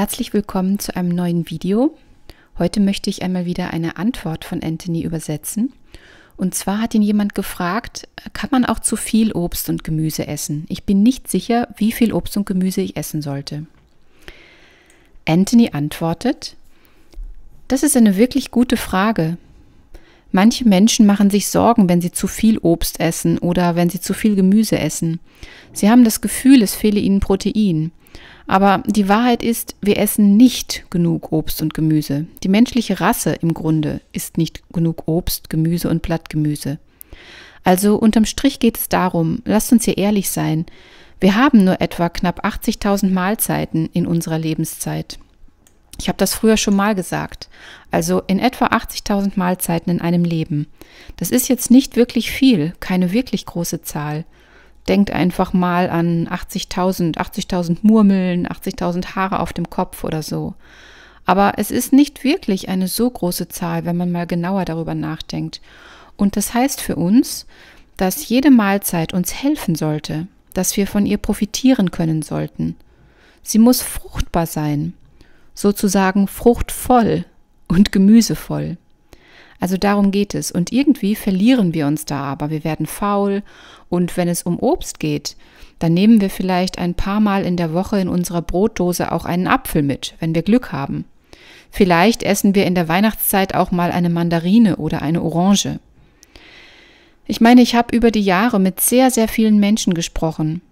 Herzlich willkommen zu einem neuen Video. Heute möchte ich einmal wieder eine Antwort von Anthony übersetzen. Und zwar hat ihn jemand gefragt, kann man auch zu viel Obst und Gemüse essen? Ich bin nicht sicher, wie viel Obst und Gemüse ich essen sollte. Anthony antwortet, das ist eine wirklich gute Frage. Manche Menschen machen sich Sorgen, wenn sie zu viel Obst essen oder wenn sie zu viel Gemüse essen. Sie haben das Gefühl, es fehle ihnen Protein. Aber die Wahrheit ist, wir essen nicht genug Obst und Gemüse. Die menschliche Rasse im Grunde isst nicht genug Obst, Gemüse und Blattgemüse. Also unterm Strich geht es darum, lasst uns hier ehrlich sein, wir haben nur etwa knapp 80.000 Mahlzeiten in unserer Lebenszeit. Ich habe das früher schon mal gesagt. Also in etwa 80.000 Mahlzeiten in einem Leben. Das ist jetzt nicht wirklich viel, keine wirklich große Zahl. Denkt einfach mal an 80.000, 80.000 Murmeln, 80.000 Haare auf dem Kopf oder so. Aber es ist nicht wirklich eine so große Zahl, wenn man mal genauer darüber nachdenkt. Und das heißt für uns, dass jede Mahlzeit uns helfen sollte, dass wir von ihr profitieren können sollten. Sie muss fruchtbar sein, sozusagen fruchtvoll und gemüsevoll. Also darum geht es. Und irgendwie verlieren wir uns da, aber wir werden faul. Und wenn es um Obst geht, dann nehmen wir vielleicht ein paar Mal in der Woche in unserer Brotdose auch einen Apfel mit, wenn wir Glück haben. Vielleicht essen wir in der Weihnachtszeit auch mal eine Mandarine oder eine Orange. Ich meine, ich habe über die Jahre mit sehr, sehr vielen Menschen gesprochen.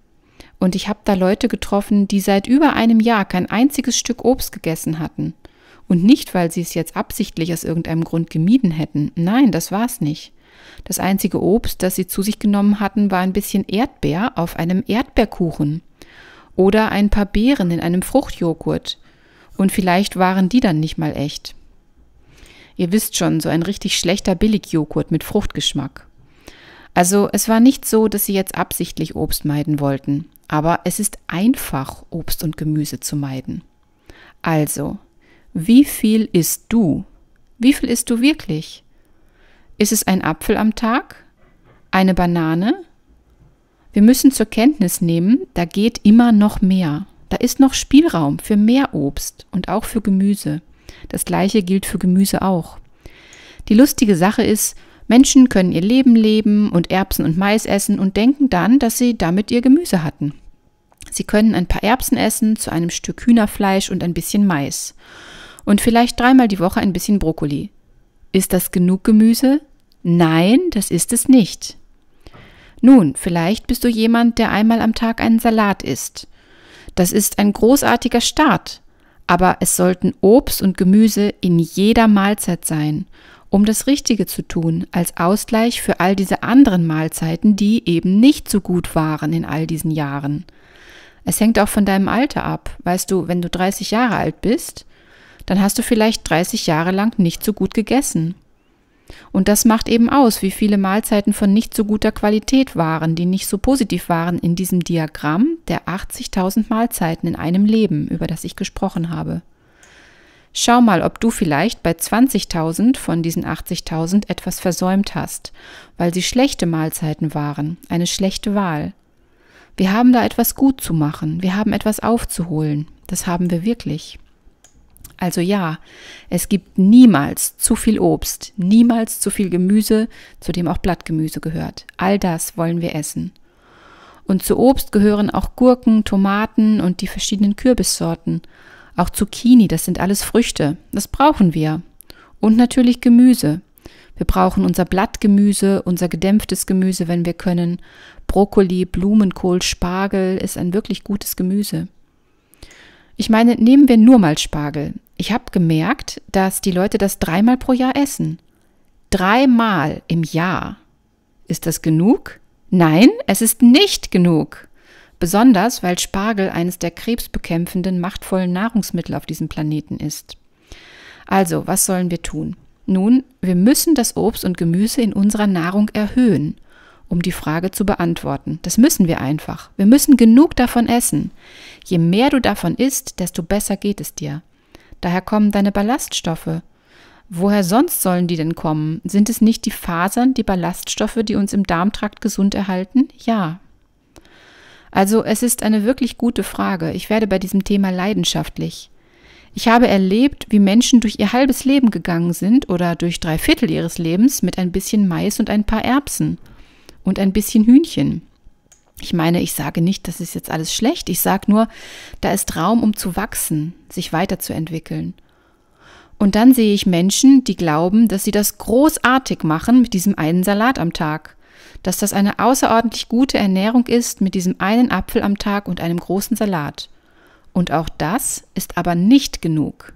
Und ich habe da Leute getroffen, die seit über einem Jahr kein einziges Stück Obst gegessen hatten. Und nicht, weil sie es jetzt absichtlich aus irgendeinem Grund gemieden hätten. Nein, das war's nicht. Das einzige Obst, das sie zu sich genommen hatten, war ein bisschen Erdbeer auf einem Erdbeerkuchen oder ein paar Beeren in einem Fruchtjoghurt. Und vielleicht waren die dann nicht mal echt. Ihr wisst schon, so ein richtig schlechter Billigjoghurt mit Fruchtgeschmack. Also es war nicht so, dass sie jetzt absichtlich Obst meiden wollten, aber es ist einfach, Obst und Gemüse zu meiden. Also, wie viel isst du? Wie viel isst du wirklich? Ist es ein Apfel am Tag? Eine Banane? Wir müssen zur Kenntnis nehmen, da geht immer noch mehr. Da ist noch Spielraum für mehr Obst und auch für Gemüse. Das gleiche gilt für Gemüse auch. Die lustige Sache ist, Menschen können ihr Leben leben und Erbsen und Mais essen und denken dann, dass sie damit ihr Gemüse hatten. Sie können ein paar Erbsen essen zu einem Stück Hühnerfleisch und ein bisschen Mais und vielleicht dreimal die Woche ein bisschen Brokkoli. Ist das genug Gemüse? Nein, das ist es nicht. Nun, vielleicht bist du jemand, der einmal am Tag einen Salat isst. Das ist ein großartiger Start, aber es sollten Obst und Gemüse in jeder Mahlzeit sein, um das Richtige zu tun, als Ausgleich für all diese anderen Mahlzeiten, die eben nicht so gut waren in all diesen Jahren. Es hängt auch von deinem Alter ab. Weißt du, wenn du 30 Jahre alt bist, dann hast du vielleicht 30 Jahre lang nicht so gut gegessen. Und das macht eben aus, wie viele Mahlzeiten von nicht so guter Qualität waren, die nicht so positiv waren in diesem Diagramm der 80.000 Mahlzeiten in einem Leben, über das ich gesprochen habe. Schau mal, ob du vielleicht bei 20.000 von diesen 80.000 etwas versäumt hast, weil sie schlechte Mahlzeiten waren, eine schlechte Wahl. Wir haben da etwas gut zu machen, wir haben etwas aufzuholen, das haben wir wirklich. Also ja, es gibt niemals zu viel Obst, niemals zu viel Gemüse, zu dem auch Blattgemüse gehört. All das wollen wir essen. Und zu Obst gehören auch Gurken, Tomaten und die verschiedenen Kürbissorten. Auch Zucchini, das sind alles Früchte. Das brauchen wir. Und natürlich Gemüse. Wir brauchen unser Blattgemüse, unser gedämpftes Gemüse, wenn wir können. Brokkoli, Blumenkohl, Spargel ist ein wirklich gutes Gemüse. Ich meine, nehmen wir nur mal Spargel ich habe gemerkt, dass die Leute das dreimal pro Jahr essen. Dreimal im Jahr. Ist das genug? Nein, es ist nicht genug. Besonders, weil Spargel eines der krebsbekämpfenden, machtvollen Nahrungsmittel auf diesem Planeten ist. Also, was sollen wir tun? Nun, wir müssen das Obst und Gemüse in unserer Nahrung erhöhen, um die Frage zu beantworten. Das müssen wir einfach. Wir müssen genug davon essen. Je mehr du davon isst, desto besser geht es dir. Daher kommen deine Ballaststoffe. Woher sonst sollen die denn kommen? Sind es nicht die Fasern, die Ballaststoffe, die uns im Darmtrakt gesund erhalten? Ja. Also es ist eine wirklich gute Frage. Ich werde bei diesem Thema leidenschaftlich. Ich habe erlebt, wie Menschen durch ihr halbes Leben gegangen sind oder durch drei Viertel ihres Lebens mit ein bisschen Mais und ein paar Erbsen und ein bisschen Hühnchen. Ich meine, ich sage nicht, das ist jetzt alles schlecht. Ich sage nur, da ist Raum, um zu wachsen, sich weiterzuentwickeln. Und dann sehe ich Menschen, die glauben, dass sie das großartig machen mit diesem einen Salat am Tag. Dass das eine außerordentlich gute Ernährung ist mit diesem einen Apfel am Tag und einem großen Salat. Und auch das ist aber nicht genug.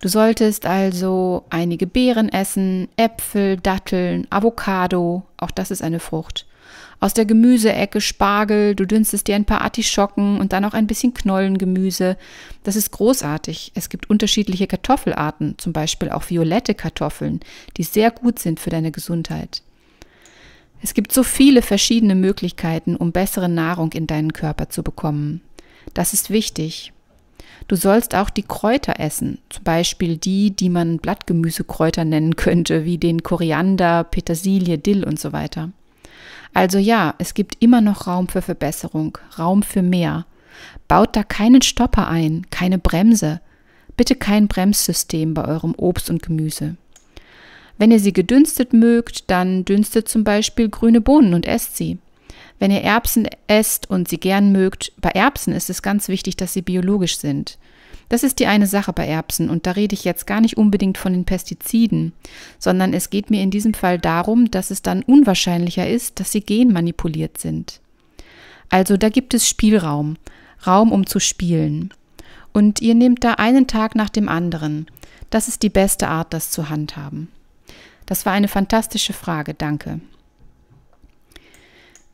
Du solltest also einige Beeren essen, Äpfel, Datteln, Avocado, auch das ist eine Frucht. Aus der Gemüseecke Spargel, du dünstest dir ein paar Artischocken und dann auch ein bisschen Knollengemüse. Das ist großartig. Es gibt unterschiedliche Kartoffelarten, zum Beispiel auch violette Kartoffeln, die sehr gut sind für deine Gesundheit. Es gibt so viele verschiedene Möglichkeiten, um bessere Nahrung in deinen Körper zu bekommen. Das ist wichtig. Du sollst auch die Kräuter essen, zum Beispiel die, die man Blattgemüsekräuter nennen könnte, wie den Koriander, Petersilie, Dill und so weiter. Also ja, es gibt immer noch Raum für Verbesserung, Raum für mehr. Baut da keinen Stopper ein, keine Bremse. Bitte kein Bremssystem bei eurem Obst und Gemüse. Wenn ihr sie gedünstet mögt, dann dünstet zum Beispiel grüne Bohnen und esst sie. Wenn ihr Erbsen esst und sie gern mögt, bei Erbsen ist es ganz wichtig, dass sie biologisch sind. Das ist die eine Sache bei Erbsen und da rede ich jetzt gar nicht unbedingt von den Pestiziden, sondern es geht mir in diesem Fall darum, dass es dann unwahrscheinlicher ist, dass sie genmanipuliert sind. Also da gibt es Spielraum, Raum um zu spielen. Und ihr nehmt da einen Tag nach dem anderen. Das ist die beste Art, das zu handhaben. Das war eine fantastische Frage, danke.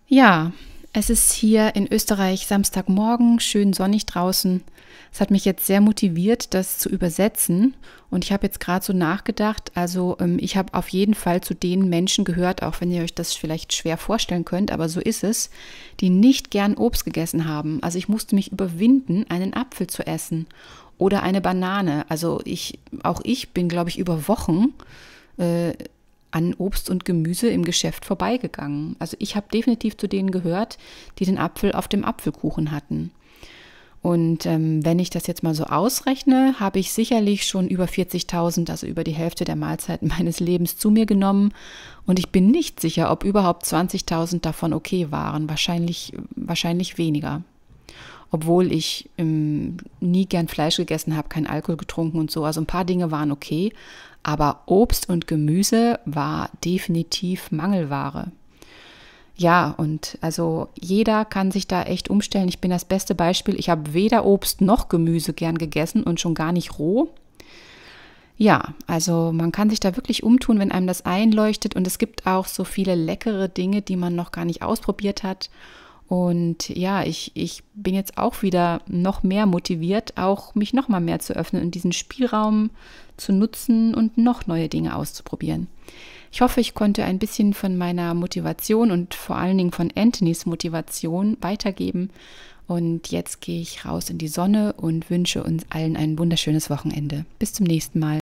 Ja, es ist hier in Österreich Samstagmorgen, schön sonnig draußen. Es hat mich jetzt sehr motiviert, das zu übersetzen. Und ich habe jetzt gerade so nachgedacht, also ähm, ich habe auf jeden Fall zu den Menschen gehört, auch wenn ihr euch das vielleicht schwer vorstellen könnt, aber so ist es, die nicht gern Obst gegessen haben. Also ich musste mich überwinden, einen Apfel zu essen oder eine Banane. Also ich, auch ich bin, glaube ich, über Wochen äh, an Obst und Gemüse im Geschäft vorbeigegangen. Also ich habe definitiv zu denen gehört, die den Apfel auf dem Apfelkuchen hatten. Und ähm, wenn ich das jetzt mal so ausrechne, habe ich sicherlich schon über 40.000, also über die Hälfte der Mahlzeiten meines Lebens zu mir genommen. Und ich bin nicht sicher, ob überhaupt 20.000 davon okay waren. Wahrscheinlich, wahrscheinlich weniger obwohl ich ähm, nie gern Fleisch gegessen habe, kein Alkohol getrunken und so. Also ein paar Dinge waren okay, aber Obst und Gemüse war definitiv Mangelware. Ja, und also jeder kann sich da echt umstellen. Ich bin das beste Beispiel. Ich habe weder Obst noch Gemüse gern gegessen und schon gar nicht roh. Ja, also man kann sich da wirklich umtun, wenn einem das einleuchtet. Und es gibt auch so viele leckere Dinge, die man noch gar nicht ausprobiert hat. Und ja, ich, ich bin jetzt auch wieder noch mehr motiviert, auch mich noch mal mehr zu öffnen und diesen Spielraum zu nutzen und noch neue Dinge auszuprobieren. Ich hoffe, ich konnte ein bisschen von meiner Motivation und vor allen Dingen von Anthony's Motivation weitergeben. Und jetzt gehe ich raus in die Sonne und wünsche uns allen ein wunderschönes Wochenende. Bis zum nächsten Mal.